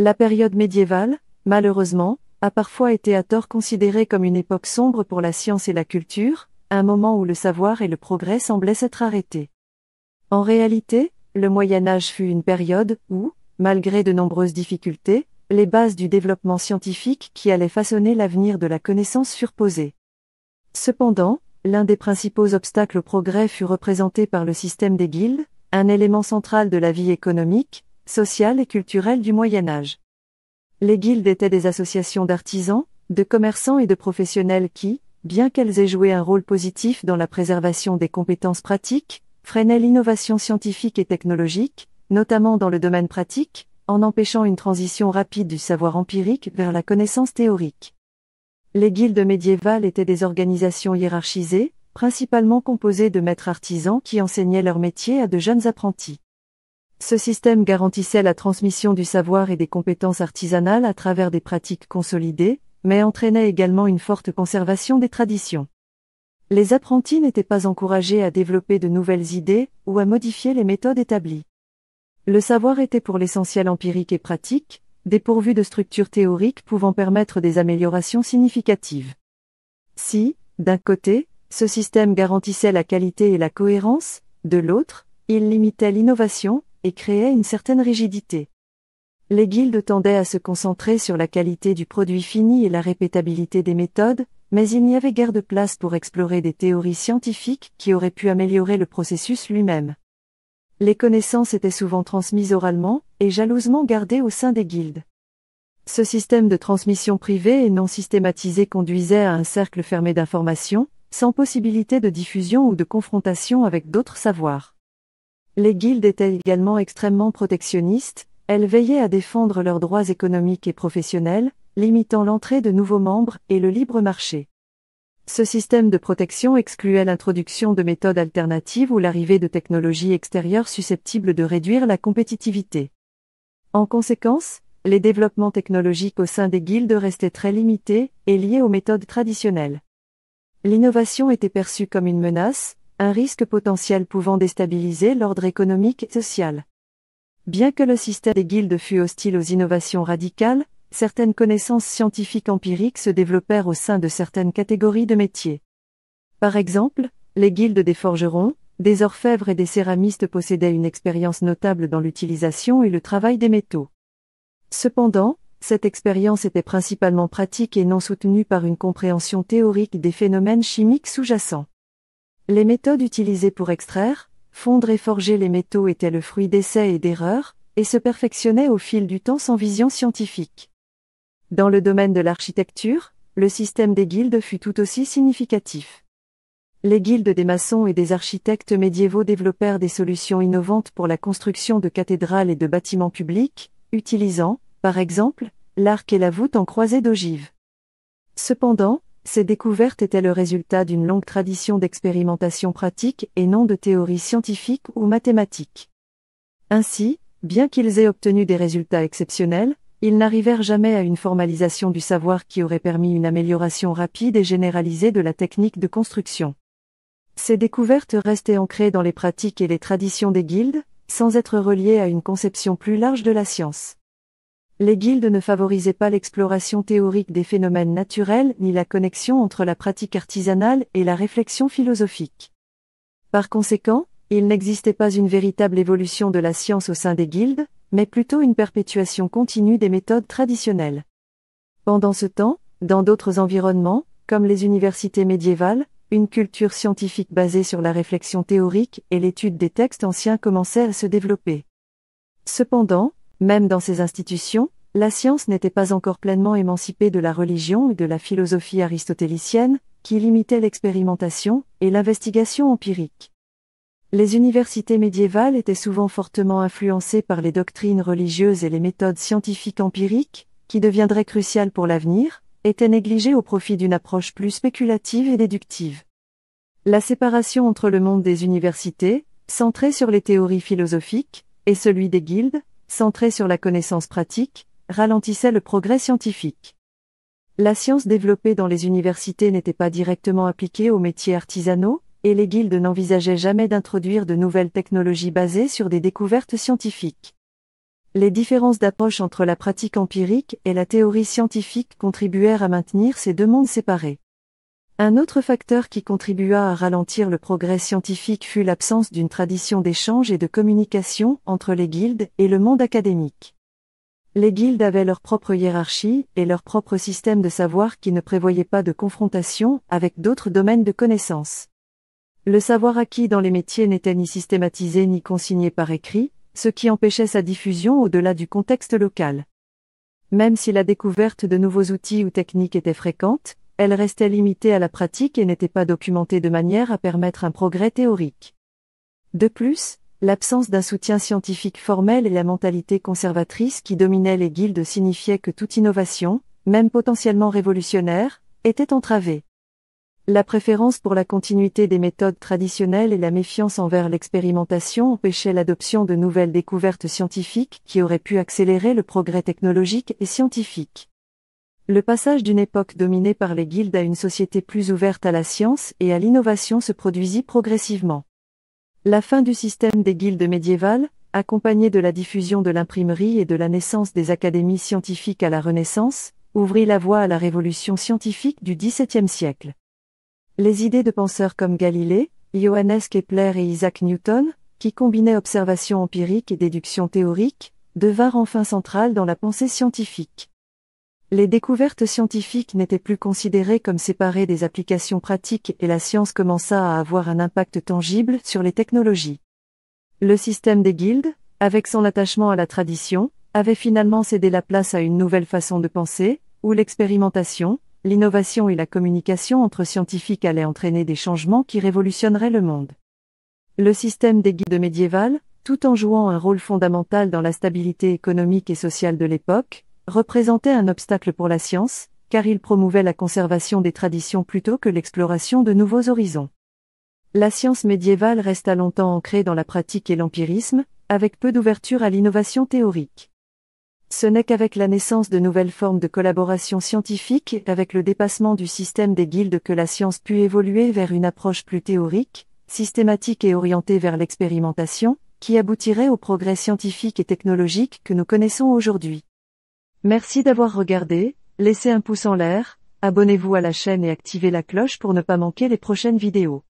La période médiévale, malheureusement, a parfois été à tort considérée comme une époque sombre pour la science et la culture, un moment où le savoir et le progrès semblaient s'être arrêtés. En réalité, le Moyen Âge fut une période où, malgré de nombreuses difficultés, les bases du développement scientifique qui allait façonner l'avenir de la connaissance furent posées. Cependant, l'un des principaux obstacles au progrès fut représenté par le système des guildes, un élément central de la vie économique, sociale et culturelle du Moyen Âge. Les guildes étaient des associations d'artisans, de commerçants et de professionnels qui, bien qu'elles aient joué un rôle positif dans la préservation des compétences pratiques, freinaient l'innovation scientifique et technologique, notamment dans le domaine pratique, en empêchant une transition rapide du savoir empirique vers la connaissance théorique. Les guildes médiévales étaient des organisations hiérarchisées, principalement composées de maîtres artisans qui enseignaient leur métier à de jeunes apprentis. Ce système garantissait la transmission du savoir et des compétences artisanales à travers des pratiques consolidées, mais entraînait également une forte conservation des traditions. Les apprentis n'étaient pas encouragés à développer de nouvelles idées ou à modifier les méthodes établies. Le savoir était pour l'essentiel empirique et pratique, dépourvu de structures théoriques pouvant permettre des améliorations significatives. Si, d'un côté, ce système garantissait la qualité et la cohérence, de l'autre, il limitait l'innovation, et créait une certaine rigidité. Les guildes tendaient à se concentrer sur la qualité du produit fini et la répétabilité des méthodes, mais il n'y avait guère de place pour explorer des théories scientifiques qui auraient pu améliorer le processus lui-même. Les connaissances étaient souvent transmises oralement et jalousement gardées au sein des guildes. Ce système de transmission privée et non systématisé conduisait à un cercle fermé d'informations, sans possibilité de diffusion ou de confrontation avec d'autres savoirs. Les guildes étaient également extrêmement protectionnistes, elles veillaient à défendre leurs droits économiques et professionnels, limitant l'entrée de nouveaux membres et le libre marché. Ce système de protection excluait l'introduction de méthodes alternatives ou l'arrivée de technologies extérieures susceptibles de réduire la compétitivité. En conséquence, les développements technologiques au sein des guildes restaient très limités et liés aux méthodes traditionnelles. L'innovation était perçue comme une menace, un risque potentiel pouvant déstabiliser l'ordre économique et social. Bien que le système des guildes fût hostile aux innovations radicales, certaines connaissances scientifiques empiriques se développèrent au sein de certaines catégories de métiers. Par exemple, les guildes des forgerons, des orfèvres et des céramistes possédaient une expérience notable dans l'utilisation et le travail des métaux. Cependant, cette expérience était principalement pratique et non soutenue par une compréhension théorique des phénomènes chimiques sous-jacents. Les méthodes utilisées pour extraire, fondre et forger les métaux étaient le fruit d'essais et d'erreurs, et se perfectionnaient au fil du temps sans vision scientifique. Dans le domaine de l'architecture, le système des guildes fut tout aussi significatif. Les guildes des maçons et des architectes médiévaux développèrent des solutions innovantes pour la construction de cathédrales et de bâtiments publics, utilisant, par exemple, l'arc et la voûte en croisée d'ogives. Cependant, ces découvertes étaient le résultat d'une longue tradition d'expérimentation pratique et non de théorie scientifique ou mathématiques. Ainsi, bien qu'ils aient obtenu des résultats exceptionnels, ils n'arrivèrent jamais à une formalisation du savoir qui aurait permis une amélioration rapide et généralisée de la technique de construction. Ces découvertes restaient ancrées dans les pratiques et les traditions des guildes, sans être reliées à une conception plus large de la science. Les guildes ne favorisaient pas l'exploration théorique des phénomènes naturels ni la connexion entre la pratique artisanale et la réflexion philosophique. Par conséquent, il n'existait pas une véritable évolution de la science au sein des guildes, mais plutôt une perpétuation continue des méthodes traditionnelles. Pendant ce temps, dans d'autres environnements, comme les universités médiévales, une culture scientifique basée sur la réflexion théorique et l'étude des textes anciens commençait à se développer. Cependant, même dans ces institutions, la science n'était pas encore pleinement émancipée de la religion et de la philosophie aristotélicienne, qui limitait l'expérimentation et l'investigation empirique. Les universités médiévales étaient souvent fortement influencées par les doctrines religieuses et les méthodes scientifiques empiriques, qui deviendraient cruciales pour l'avenir, étaient négligées au profit d'une approche plus spéculative et déductive. La séparation entre le monde des universités, centré sur les théories philosophiques, et celui des guildes, centrée sur la connaissance pratique, ralentissait le progrès scientifique. La science développée dans les universités n'était pas directement appliquée aux métiers artisanaux, et les guildes n'envisageaient jamais d'introduire de nouvelles technologies basées sur des découvertes scientifiques. Les différences d'approche entre la pratique empirique et la théorie scientifique contribuèrent à maintenir ces deux mondes séparés. Un autre facteur qui contribua à ralentir le progrès scientifique fut l'absence d'une tradition d'échange et de communication entre les guildes et le monde académique. Les guildes avaient leur propre hiérarchie et leur propre système de savoir qui ne prévoyait pas de confrontation avec d'autres domaines de connaissances. Le savoir acquis dans les métiers n'était ni systématisé ni consigné par écrit, ce qui empêchait sa diffusion au-delà du contexte local. Même si la découverte de nouveaux outils ou techniques était fréquente, elle restait limitée à la pratique et n'était pas documentée de manière à permettre un progrès théorique. De plus, l'absence d'un soutien scientifique formel et la mentalité conservatrice qui dominait les guildes signifiaient que toute innovation, même potentiellement révolutionnaire, était entravée. La préférence pour la continuité des méthodes traditionnelles et la méfiance envers l'expérimentation empêchaient l'adoption de nouvelles découvertes scientifiques qui auraient pu accélérer le progrès technologique et scientifique. Le passage d'une époque dominée par les guildes à une société plus ouverte à la science et à l'innovation se produisit progressivement. La fin du système des guildes médiévales, accompagnée de la diffusion de l'imprimerie et de la naissance des académies scientifiques à la Renaissance, ouvrit la voie à la révolution scientifique du XVIIe siècle. Les idées de penseurs comme Galilée, Johannes Kepler et Isaac Newton, qui combinaient observation empirique et déduction théorique, devinrent enfin centrales dans la pensée scientifique. Les découvertes scientifiques n'étaient plus considérées comme séparées des applications pratiques et la science commença à avoir un impact tangible sur les technologies. Le système des guildes, avec son attachement à la tradition, avait finalement cédé la place à une nouvelle façon de penser, où l'expérimentation, l'innovation et la communication entre scientifiques allaient entraîner des changements qui révolutionneraient le monde. Le système des guildes médiévales, tout en jouant un rôle fondamental dans la stabilité économique et sociale de l'époque, représentait un obstacle pour la science, car il promouvait la conservation des traditions plutôt que l'exploration de nouveaux horizons. La science médiévale resta longtemps ancrée dans la pratique et l'empirisme, avec peu d'ouverture à l'innovation théorique. Ce n'est qu'avec la naissance de nouvelles formes de collaboration scientifique et avec le dépassement du système des guildes que la science put évoluer vers une approche plus théorique, systématique et orientée vers l'expérimentation, qui aboutirait au progrès scientifique et technologique que nous connaissons aujourd'hui. Merci d'avoir regardé, laissez un pouce en l'air, abonnez-vous à la chaîne et activez la cloche pour ne pas manquer les prochaines vidéos.